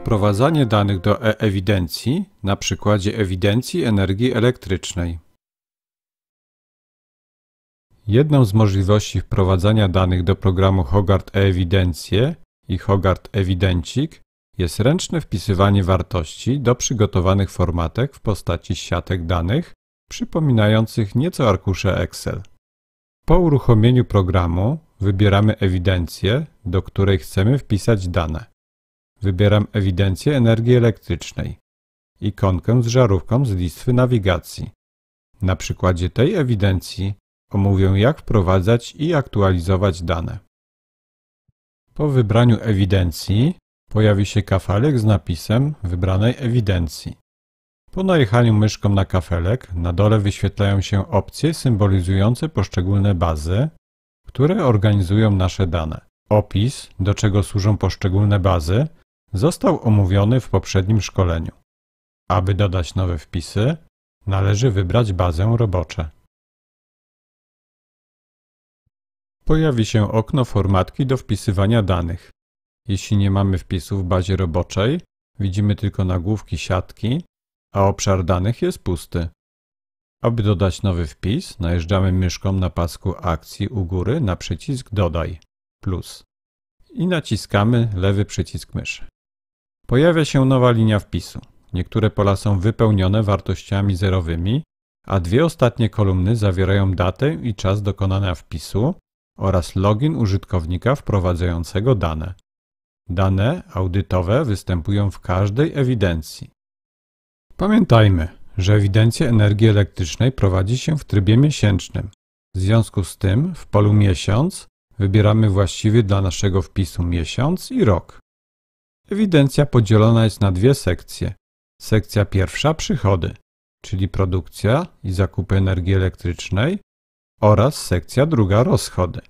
wprowadzanie danych do e-ewidencji na przykładzie ewidencji energii elektrycznej. Jedną z możliwości wprowadzania danych do programu Hogart e-ewidencje i Hogart Ewidencik jest ręczne wpisywanie wartości do przygotowanych formatek w postaci siatek danych przypominających nieco arkusze Excel. Po uruchomieniu programu wybieramy ewidencję, do której chcemy wpisać dane. Wybieram ewidencję energii elektrycznej. Ikonkę z żarówką z listwy nawigacji. Na przykładzie tej ewidencji omówię jak wprowadzać i aktualizować dane. Po wybraniu ewidencji pojawi się kafelek z napisem wybranej ewidencji. Po najechaniu myszką na kafelek na dole wyświetlają się opcje symbolizujące poszczególne bazy, które organizują nasze dane. Opis, do czego służą poszczególne bazy został omówiony w poprzednim szkoleniu. Aby dodać nowe wpisy, należy wybrać bazę robocze. Pojawi się okno formatki do wpisywania danych. Jeśli nie mamy wpisów w bazie roboczej, widzimy tylko nagłówki siatki, a obszar danych jest pusty. Aby dodać nowy wpis, najeżdżamy myszką na pasku akcji u góry na przycisk Dodaj plus i naciskamy lewy przycisk myszy. Pojawia się nowa linia wpisu. Niektóre pola są wypełnione wartościami zerowymi, a dwie ostatnie kolumny zawierają datę i czas dokonania wpisu oraz login użytkownika wprowadzającego dane. Dane audytowe występują w każdej ewidencji. Pamiętajmy, że ewidencję energii elektrycznej prowadzi się w trybie miesięcznym. W związku z tym w polu miesiąc wybieramy właściwy dla naszego wpisu miesiąc i rok. Ewidencja podzielona jest na dwie sekcje. Sekcja pierwsza przychody, czyli produkcja i zakupy energii elektrycznej oraz sekcja druga rozchody,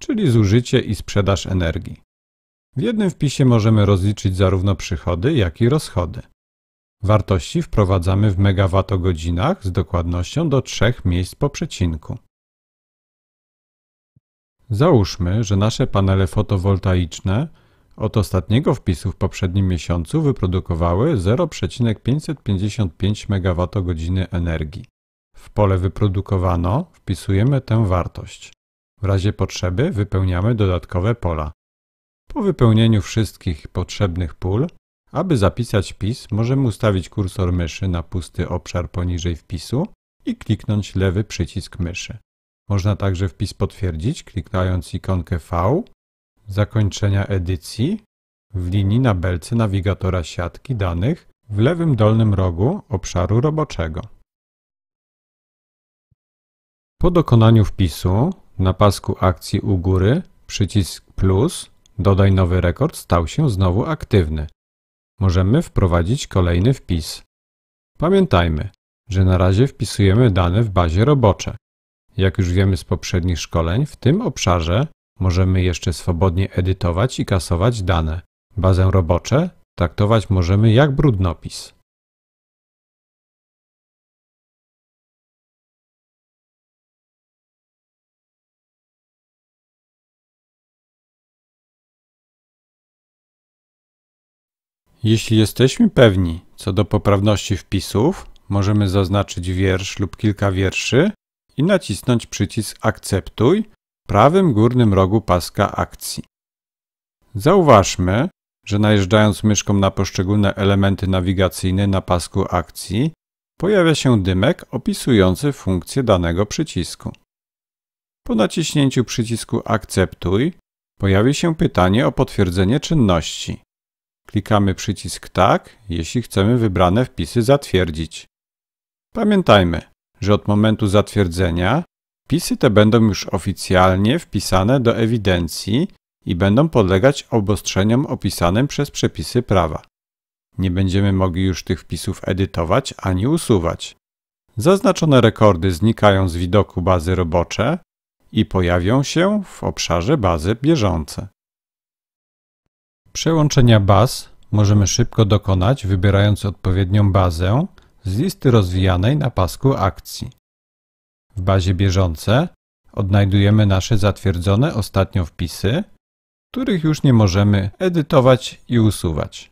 czyli zużycie i sprzedaż energii. W jednym wpisie możemy rozliczyć zarówno przychody, jak i rozchody. Wartości wprowadzamy w megawattogodzinach z dokładnością do trzech miejsc po przecinku. Załóżmy, że nasze panele fotowoltaiczne od ostatniego wpisu w poprzednim miesiącu wyprodukowały 0,555 MWh energii. W pole wyprodukowano wpisujemy tę wartość. W razie potrzeby wypełniamy dodatkowe pola. Po wypełnieniu wszystkich potrzebnych pól, aby zapisać wpis, możemy ustawić kursor myszy na pusty obszar poniżej wpisu i kliknąć lewy przycisk myszy. Można także wpis potwierdzić, klikając ikonkę V zakończenia edycji w linii na belce nawigatora siatki danych w lewym dolnym rogu obszaru roboczego. Po dokonaniu wpisu na pasku akcji u góry przycisk plus Dodaj nowy rekord stał się znowu aktywny. Możemy wprowadzić kolejny wpis. Pamiętajmy, że na razie wpisujemy dane w bazie robocze. Jak już wiemy z poprzednich szkoleń, w tym obszarze Możemy jeszcze swobodnie edytować i kasować dane. Bazę robocze traktować możemy jak brudnopis. Jeśli jesteśmy pewni co do poprawności wpisów, możemy zaznaczyć wiersz lub kilka wierszy i nacisnąć przycisk Akceptuj, prawym górnym rogu paska akcji. Zauważmy, że najeżdżając myszką na poszczególne elementy nawigacyjne na pasku akcji, pojawia się dymek opisujący funkcję danego przycisku. Po naciśnięciu przycisku Akceptuj pojawi się pytanie o potwierdzenie czynności. Klikamy przycisk Tak, jeśli chcemy wybrane wpisy zatwierdzić. Pamiętajmy, że od momentu zatwierdzenia Wpisy te będą już oficjalnie wpisane do ewidencji i będą podlegać obostrzeniom opisanym przez przepisy prawa. Nie będziemy mogli już tych wpisów edytować ani usuwać. Zaznaczone rekordy znikają z widoku bazy robocze i pojawią się w obszarze bazy bieżące. Przełączenia baz możemy szybko dokonać wybierając odpowiednią bazę z listy rozwijanej na pasku akcji. W bazie bieżące odnajdujemy nasze zatwierdzone ostatnio wpisy, których już nie możemy edytować i usuwać.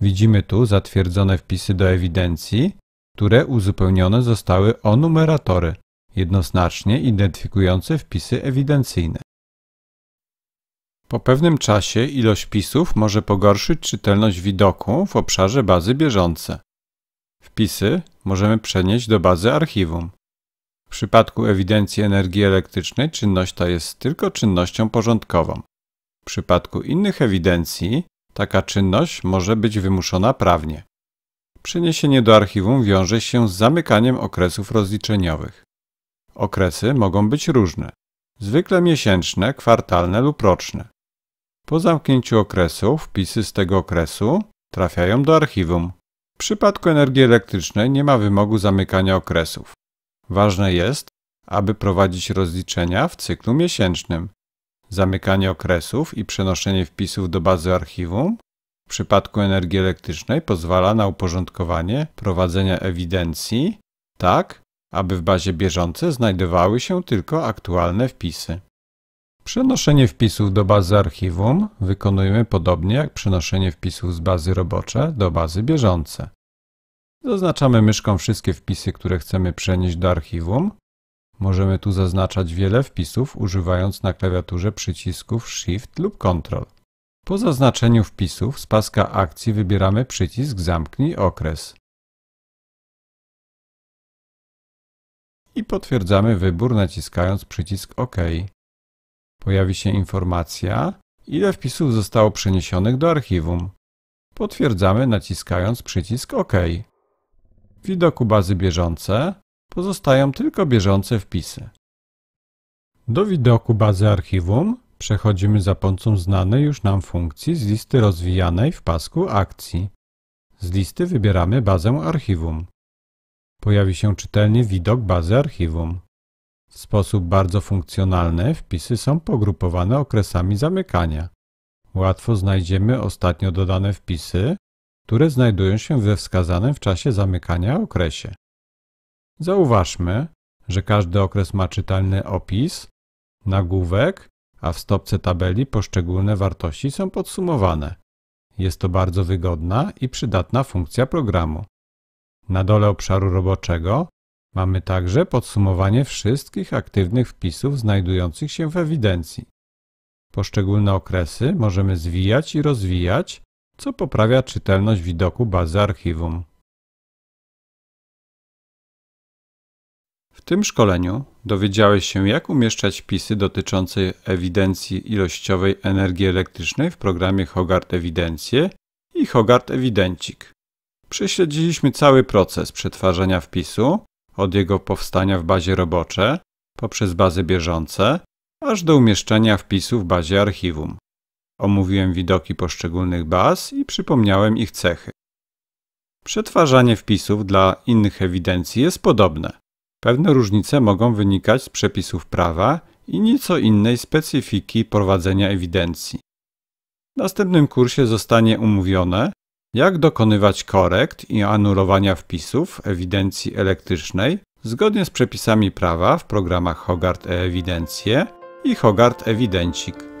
Widzimy tu zatwierdzone wpisy do ewidencji, które uzupełnione zostały o numeratory jednoznacznie identyfikujące wpisy ewidencyjne. Po pewnym czasie ilość wpisów może pogorszyć czytelność widoku w obszarze bazy bieżące. Wpisy możemy przenieść do bazy archiwum. W przypadku ewidencji energii elektrycznej czynność ta jest tylko czynnością porządkową. W przypadku innych ewidencji taka czynność może być wymuszona prawnie. Przeniesienie do archiwum wiąże się z zamykaniem okresów rozliczeniowych. Okresy mogą być różne, zwykle miesięczne, kwartalne lub roczne. Po zamknięciu okresu wpisy z tego okresu trafiają do archiwum. W przypadku energii elektrycznej nie ma wymogu zamykania okresów. Ważne jest, aby prowadzić rozliczenia w cyklu miesięcznym. Zamykanie okresów i przenoszenie wpisów do bazy archiwum w przypadku energii elektrycznej pozwala na uporządkowanie prowadzenia ewidencji tak, aby w bazie bieżącej znajdowały się tylko aktualne wpisy. Przenoszenie wpisów do bazy archiwum wykonujemy podobnie jak przenoszenie wpisów z bazy robocze do bazy bieżące. Zaznaczamy myszką wszystkie wpisy, które chcemy przenieść do archiwum. Możemy tu zaznaczać wiele wpisów, używając na klawiaturze przycisków Shift lub Ctrl. Po zaznaczeniu wpisów z paska akcji wybieramy przycisk Zamknij okres. I potwierdzamy wybór naciskając przycisk OK. Pojawi się informacja, ile wpisów zostało przeniesionych do archiwum. Potwierdzamy naciskając przycisk OK widoku bazy bieżące pozostają tylko bieżące wpisy. Do widoku bazy archiwum przechodzimy za pomocą znanej już nam funkcji z listy rozwijanej w pasku akcji. Z listy wybieramy bazę archiwum. Pojawi się czytelnie widok bazy archiwum. W sposób bardzo funkcjonalny wpisy są pogrupowane okresami zamykania. Łatwo znajdziemy ostatnio dodane wpisy, które znajdują się we wskazanym w czasie zamykania okresie. Zauważmy, że każdy okres ma czytelny opis, nagłówek, a w stopce tabeli poszczególne wartości są podsumowane. Jest to bardzo wygodna i przydatna funkcja programu. Na dole obszaru roboczego mamy także podsumowanie wszystkich aktywnych wpisów znajdujących się w ewidencji. Poszczególne okresy możemy zwijać i rozwijać, co poprawia czytelność widoku bazy archiwum. W tym szkoleniu dowiedziałeś się, jak umieszczać wpisy dotyczące ewidencji ilościowej energii elektrycznej w programie Hogart Ewidencje i Hogart Ewidencik. Prześledziliśmy cały proces przetwarzania wpisu, od jego powstania w bazie robocze, poprzez bazy bieżące, aż do umieszczenia wpisu w bazie archiwum. Omówiłem widoki poszczególnych baz i przypomniałem ich cechy. Przetwarzanie wpisów dla innych ewidencji jest podobne. Pewne różnice mogą wynikać z przepisów prawa i nieco innej specyfiki prowadzenia ewidencji. W następnym kursie zostanie umówione, jak dokonywać korekt i anulowania wpisów ewidencji elektrycznej zgodnie z przepisami prawa w programach Hogart e-Ewidencje i Hogart Ewidencik.